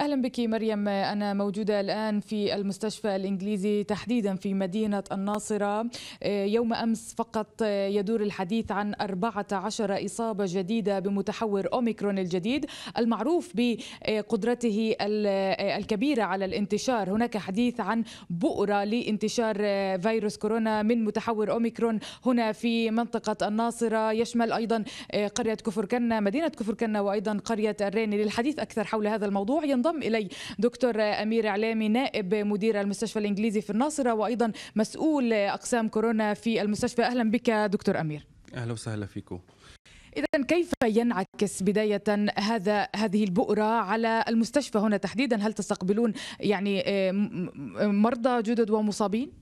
أهلا بك مريم أنا موجودة الآن في المستشفى الإنجليزي تحديدا في مدينة الناصرة يوم أمس فقط يدور الحديث عن 14 إصابة جديدة بمتحور أوميكرون الجديد المعروف بقدرته الكبيرة على الانتشار هناك حديث عن بؤرة لانتشار فيروس كورونا من متحور أوميكرون هنا في منطقة الناصرة يشمل أيضا قرية كفركنة مدينة كفركنة وأيضا قرية الريني للحديث أكثر حول هذا الموضوع ينضم ينضم الي دكتور امير اعلامي نائب مدير المستشفى الانجليزي في الناصره وايضا مسؤول اقسام كورونا في المستشفى اهلا بك دكتور امير اهلا وسهلا فيكم إذا كيف ينعكس بداية هذا هذه البؤرة على المستشفى هنا تحديدا هل تستقبلون يعني آه، مرضى جدد ومصابين؟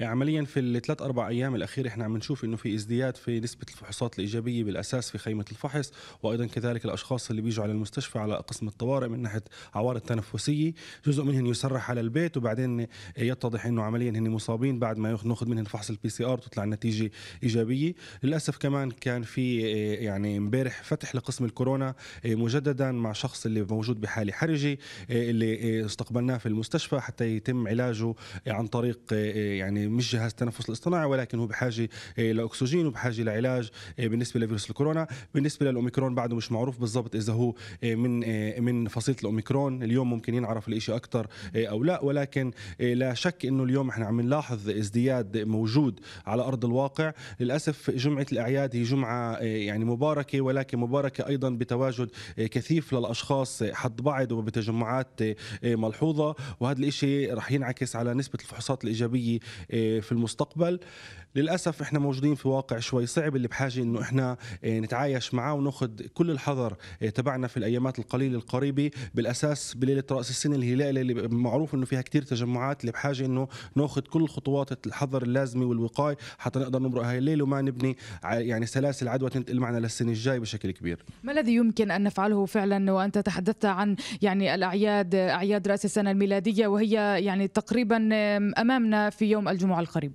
يعني عمليا في الثلاث اربع ايام الاخيره احنا عم نشوف انه في ازدياد في نسبه الفحوصات الايجابيه بالاساس في خيمه الفحص وايضا كذلك الاشخاص اللي بيجوا على المستشفى على قسم الطوارئ من ناحيه عوارض تنفسيه جزء منهم يسرح على البيت وبعدين يتضح انه عمليا هن مصابين بعد ما ناخذ منهم فحص البي سي ار تطلع النتيجه ايجابيه للاسف كمان كان في آه، يعني امبارح فتح لقسم الكورونا آه، مجددا مع شخص اللي موجود بحاله حرجه آه، اللي استقبلناه في المستشفى حتى يتم علاجه عن طريق يعني مش جهاز التنفس الاصطناعي ولكن هو بحاجه آه، لاكسجين وبحاجه لعلاج آه، بالنسبه لفيروس الكورونا بالنسبه للاوميكرون بعده مش معروف بالضبط اذا هو آه، من من فصيله الاوميكرون اليوم ممكن ينعرف الإشي اكثر او لا ولكن لا شك انه اليوم احنا عم نلاحظ ازدياد موجود على ارض الواقع للاسف جمعه الاعياد هي جمعه يعني مباركه ولكن مباركه ايضا بتواجد كثيف للاشخاص حد بعض وبتجمعات ملحوظه وهذا الإشي رح ينعكس على نسبه الفحوصات الايجابيه آه، في المستقبل للاسف احنا موجودين في واقع شوي صعب اللي بحاجه انه احنا آه، نتعايش معه وناخذ كل الحذر آه، تبعنا في الايامات القليله القريبه بالاساس بليله راس السنه الهلال اللي معروف انه فيها كثير تجمعات اللي بحاجه انه ناخذ كل خطوات الحذر اللازمه والوقايه حتى نقدر نمرق هاي الليله وما نبني يعني سلاسل عدوى تنتقل معنا للسنه الجاي بشكل كبير. ما الذي يمكن ان نفعله فعلا وانت تحدثت عن يعني الاعياد اعياد راس السنه الميلاديه وهي يعني تقريبا امامنا في يوم يوم الجمعة القريب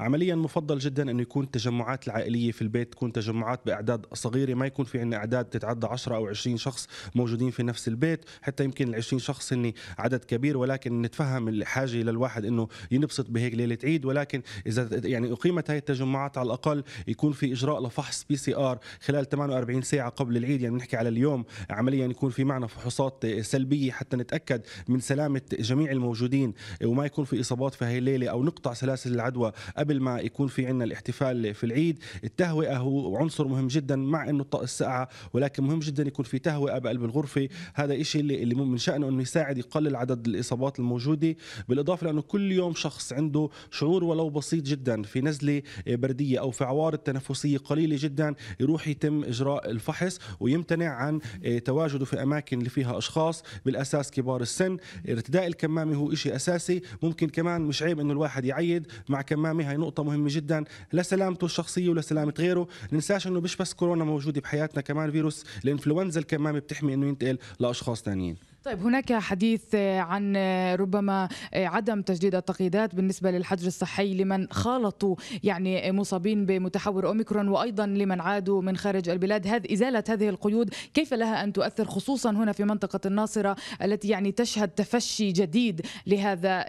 عمليا مفضل جدا انه يكون التجمعات العائليه في البيت تكون تجمعات باعداد صغيره ما يكون في عندنا اعداد تتعدى 10 او 20 شخص موجودين في نفس البيت حتى يمكن ال 20 شخص هن عدد كبير ولكن نتفهم الحاجه للواحد انه ينبسط بهيك ليله عيد ولكن اذا يعني اقيمت هاي التجمعات على الاقل يكون في اجراء لفحص بي سي ار خلال 48 ساعه قبل العيد يعني بنحكي على اليوم عمليا يكون في معنا فحوصات سلبيه حتى نتاكد من سلامه جميع الموجودين وما يكون في اصابات في هاي الليله او نقطع سلاسل العدوى قبل ما يكون في عندنا الاحتفال في العيد التهوئه هو عنصر مهم جدا مع انه الساعه ولكن مهم جدا يكون في تهوئه بقلب الغرفه هذا إشي اللي, اللي من شانه انه يساعد يقلل عدد الاصابات الموجوده بالاضافه لانه كل يوم شخص عنده شعور ولو بسيط جدا في نزله برديه او في عوارض تنفسيه قليله جدا يروح يتم اجراء الفحص ويمتنع عن آه، تواجده في اماكن اللي فيها اشخاص بالاساس كبار السن ارتداء الكمامه هو شيء اساسي ممكن كمان مش عيب انه الواحد يعيد مع كمامه هاي نقطة مهمة جدا لسلامته الشخصية ولسلامة غيره ننساش انه مش بس كورونا موجودة بحياتنا كمان فيروس الانفلونزا الكمامة بتحمي انه ينتقل لاشخاص ثانيين طيب هناك حديث آه، عن آه، ربما آه، عدم تجديد التقييدات بالنسبه للحجر الصحي لمن خالطوا يعني مصابين بمتحور اوميكرون وايضا لمن عادوا من خارج البلاد هذه ازاله هذه القيود كيف لها ان تؤثر خصوصا هنا في منطقه الناصره التي يعني تشهد تفشي جديد لهذا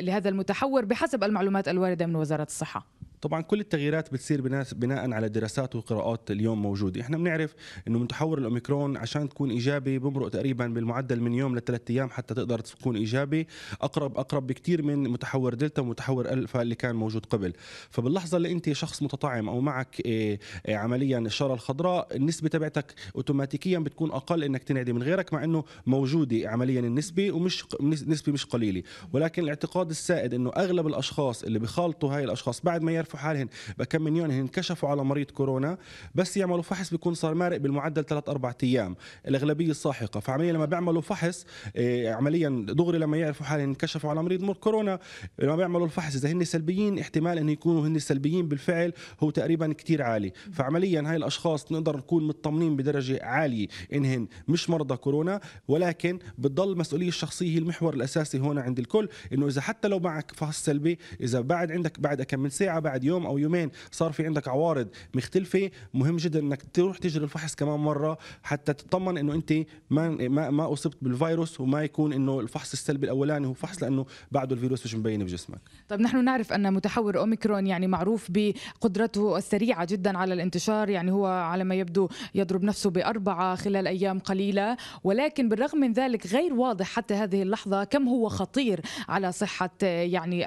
لهذا المتحور بحسب المعلومات الوارده من وزاره الصحه طبعا كل التغييرات بتصير بناء على دراسات وقراءات اليوم موجوده، احنا بنعرف انه من تحور الاوميكرون عشان تكون ايجابي بمرق تقريبا بالمعدل من يوم لثلاث ايام حتى تقدر تكون ايجابي، اقرب اقرب بكثير من متحور دلتا ومتحور الفا اللي كان موجود قبل، فباللحظه اللي انت شخص متطعم او معك آه، آه، عمليا الشاره الخضراء، النسبه تبعتك اوتوماتيكيا بتكون اقل انك تنعدي من غيرك مع انه موجوده عمليا النسبه ومش نسبه مش قليله، ولكن الاعتقاد السائد انه اغلب الاشخاص اللي بخالطوا هاي الاشخاص بعد ما بيعرفوا حالهم بكم من يوم انكشفوا على مريض كورونا بس يعملوا فحص بيكون صار مارق بالمعدل ثلاث اربع ايام الاغلبيه الساحقه فعمليا لما بيعملوا فحص آه، عمليا دغري لما يعرفوا حالهم انكشفوا على مريض كورونا لما بيعملوا الفحص اذا هن سلبيين احتمال انه يكونوا هن سلبيين بالفعل هو تقريبا كثير عالي فعمليا هاي الاشخاص نقدر نكون مطمنين بدرجه عاليه انهن مش مرضى كورونا ولكن بتضل المسؤوليه الشخصيه هي المحور الاساسي هون عند الكل انه اذا حتى لو معك فحص سلبي اذا بعد عندك بعد كم من ساعه بعد بعد يوم او يومين صار في عندك عوارض مختلفه مهم جدا انك تروح تجري الفحص كمان مره حتى تطمن انه انت ما ما, ما اصبت بالفيروس وما يكون انه الفحص السلبي الاولاني هو فحص لانه بعده الفيروس مش مبين بجسمك طيب نحن نعرف ان متحور اوميكرون يعني معروف بقدرته السريعه جدا على الانتشار يعني هو على ما يبدو يضرب نفسه باربعه خلال ايام قليله ولكن بالرغم من ذلك غير واضح حتى هذه اللحظه كم هو خطير على صحه يعني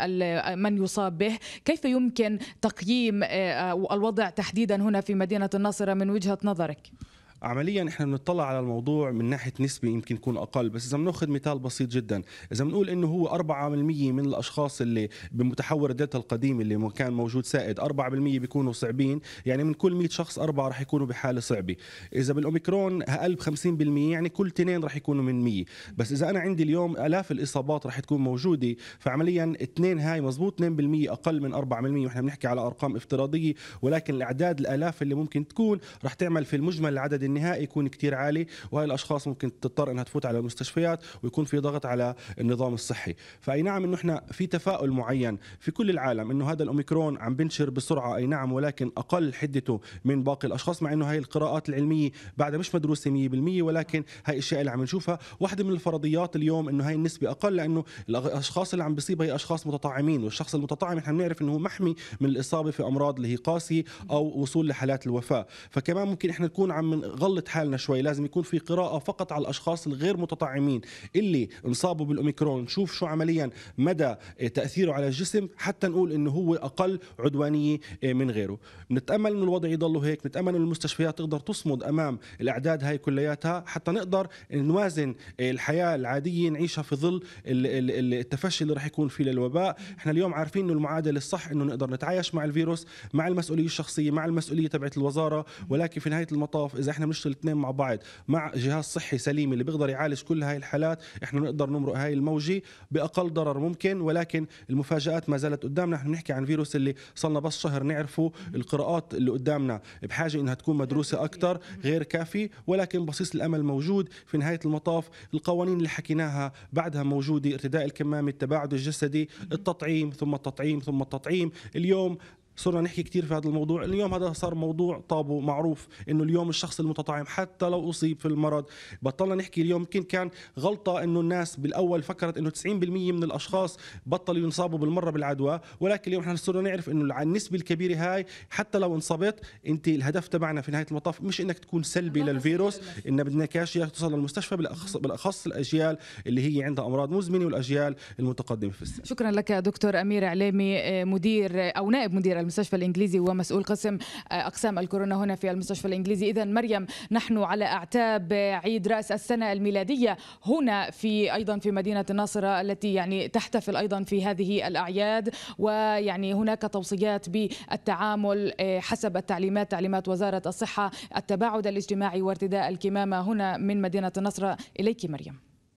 من يصاب به كيف يمكن تقييم آه، آه، والوضع تحديدا هنا في مدينه الناصره من وجهه نظرك عمليا احنا بنطلع على الموضوع من ناحيه نسبه يمكن يكون اقل بس اذا بناخذ مثال بسيط جدا اذا بنقول انه هو 4% من الاشخاص اللي بمتحور الدلتا القديم اللي كان موجود سائد 4% بيكونوا صعبين يعني من كل 100 شخص أربعة رح يكونوا بحاله صعبه اذا بالاوميكرون اقل ب 50% يعني كل اثنين رح يكونوا من 100 بس اذا انا عندي اليوم الاف الاصابات رح تكون موجوده فعمليا اثنين هاي مزبوط 2% اقل من 4% واحنا بنحكي على ارقام افتراضيه ولكن الاعداد الالاف اللي ممكن تكون رح تعمل في المجمل العدد النهائي يكون كتير عالي وهي الاشخاص ممكن تضطر انها تفوت على المستشفيات ويكون في ضغط على النظام الصحي فاي نعم انه احنا في تفاؤل معين في كل العالم انه هذا الاوميكرون عم بنشر بسرعه اي نعم ولكن اقل حدته من باقي الاشخاص مع انه هاي القراءات العلميه بعدها مش مدروسه 100% ولكن هاي الاشياء اللي عم نشوفها واحده من الفرضيات اليوم انه هاي النسبه اقل لانه الاشخاص اللي عم بيصيبها هي اشخاص متطعمين والشخص المتطعم احنا بنعرف انه هو محمي من الاصابه في امراض اللي هي قاسيه او وصول لحالات الوفاه فكمان ممكن احنا نكون عم غلط حالنا شوي لازم يكون في قراءه فقط على الاشخاص الغير متطعمين اللي انصابوا بالاوميكرون نشوف شو عمليا مدى آه، تاثيره على الجسم حتى نقول انه هو اقل عدوانيه آه، من غيره نتامل ان الوضع يضل هيك نتامل ان المستشفيات تقدر تصمد امام الاعداد هاي كلياتها حتى نقدر نوازن آه، الحياه العاديه نعيشها في ظل التفشي اللي راح يكون فيه للوباء احنا اليوم عارفين انه المعادله الصح انه نقدر نتعايش مع الفيروس مع المسؤوليه الشخصيه مع المسؤوليه تبعت الوزاره ولكن في نهايه المطاف اذا احنا نشتغل اثنين مع بعض مع جهاز صحي سليم اللي بيقدر يعالج كل هاي الحالات احنا نقدر نمرق هاي الموجه باقل ضرر ممكن ولكن المفاجات ما زالت قدامنا احنا بنحكي عن فيروس اللي صلنا بس شهر نعرفه القراءات اللي قدامنا بحاجه انها تكون مدروسه اكثر غير كافي ولكن بصيص الامل موجود في نهايه المطاف القوانين اللي حكيناها بعدها موجوده ارتداء الكمامه التباعد الجسدي التطعيم ثم التطعيم ثم التطعيم اليوم صرنا نحكي كثير في هذا الموضوع اليوم هذا صار موضوع طابو معروف انه اليوم الشخص المتطعم حتى لو اصيب في المرض بطلنا نحكي اليوم يمكن كان غلطه انه الناس بالاول فكرت انه 90% من الاشخاص بطلوا ينصابوا بالمره بالعدوى ولكن اليوم احنا صرنا نعرف انه النسبه الكبيره هاي حتى لو انصبت انت الهدف تبعنا في نهايه المطاف مش انك تكون سلبي للفيروس ان بدناك توصل للمستشفى بالاخص بالاخص الاجيال اللي هي عندها امراض مزمنه والاجيال المتقدمه في السن شكرا لك دكتور امير عليمي آه، مدير آه، او نائب مدير المستشفى الانجليزي ومسؤول قسم آه، اقسام الكورونا هنا في المستشفى الانجليزي اذا مريم نحن على اعتاب عيد راس السنه الميلاديه هنا في ايضا في مدينه الناصره التي يعني تحتفل ايضا في هذه الاعياد ويعني هناك توصيات بالتعامل آه، حسب التعليمات تعليمات وزاره الصحه التباعد الاجتماعي وارتداء الكمامه هنا من مدينه النصر اليك مريم